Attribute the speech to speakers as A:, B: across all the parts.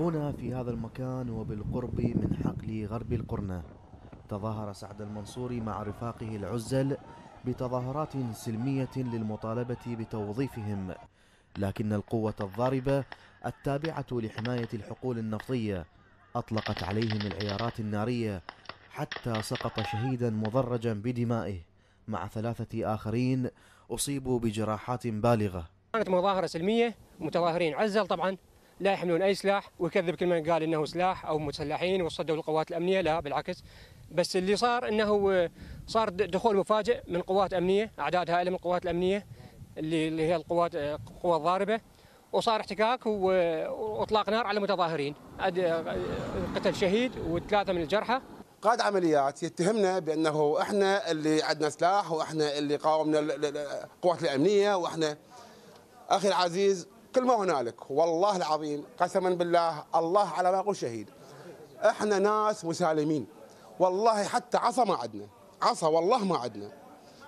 A: هنا في هذا المكان وبالقرب من حقل غرب القرنة تظاهر سعد المنصوري مع رفاقه العزل بتظاهرات سلمية للمطالبة بتوظيفهم لكن القوة الضاربة التابعة لحماية الحقول النفطية أطلقت عليهم العيارات النارية حتى سقط شهيدا مضرجا بدمائه مع ثلاثة آخرين أصيبوا بجراحات بالغة
B: كانت مظاهرة سلمية متظاهرين عزل طبعا لا يحملون اي سلاح ويكذب كل من قال انه سلاح او مسلحين وصدوا القوات الامنيه لا بالعكس بس اللي صار انه آه، صار دخول مفاجئ من قوات امنيه اعداد هائله من القوات الامنيه اللي اللي هي القوات آه، قوى الضاربه وصار احتكاك واطلاق نار على
C: المتظاهرين آه، قتل شهيد وثلاثه من الجرحى قائد عمليات يتهمنا بانه احنا اللي عندنا سلاح واحنا اللي قاومنا القوات الامنيه واحنا اخي العزيز كل ما هنالك والله العظيم قسما بالله الله على ما اقول شهيد احنا ناس مسالمين والله حتى عصا ما عندنا عصا والله ما عندنا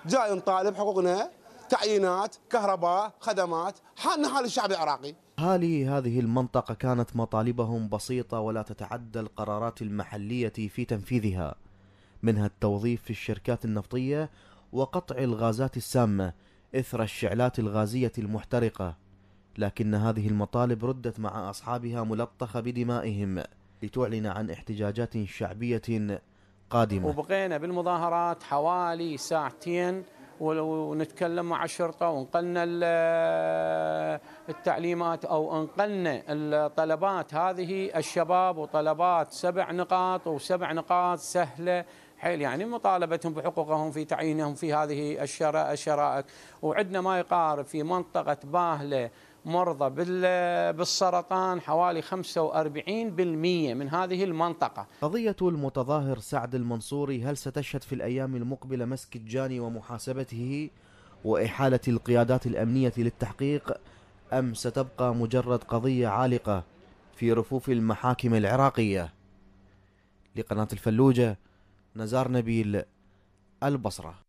C: جاي نطالب حقوقنا تعيينات كهرباء خدمات حالنا حال الشعب العراقي
A: أهالي هذه المنطقة كانت مطالبهم بسيطة ولا تتعدى القرارات المحلية في تنفيذها منها التوظيف في الشركات النفطية وقطع الغازات السامة إثر الشعلات الغازية المحترقة لكن هذه المطالب ردت مع أصحابها ملطخة بدمائهم لتعلن عن احتجاجات شعبية قادمة
D: وبقينا بالمظاهرات حوالي ساعتين ونتكلم مع الشرطة ونقلنا التعليمات أو انقلنا الطلبات هذه الشباب وطلبات سبع نقاط وسبع نقاط سهلة حيل يعني مطالبتهم بحقوقهم في تعيينهم في هذه الشرائك وعندنا ما يقارب في منطقة باهله مرضى بالسرطان حوالي 45% من هذه المنطقة
A: قضية المتظاهر سعد المنصوري هل ستشهد في الأيام المقبلة مسك الجاني ومحاسبته وإحالة القيادات الأمنية للتحقيق أم ستبقى مجرد قضية عالقة في رفوف المحاكم العراقية لقناة الفلوجة نزار نبيل البصره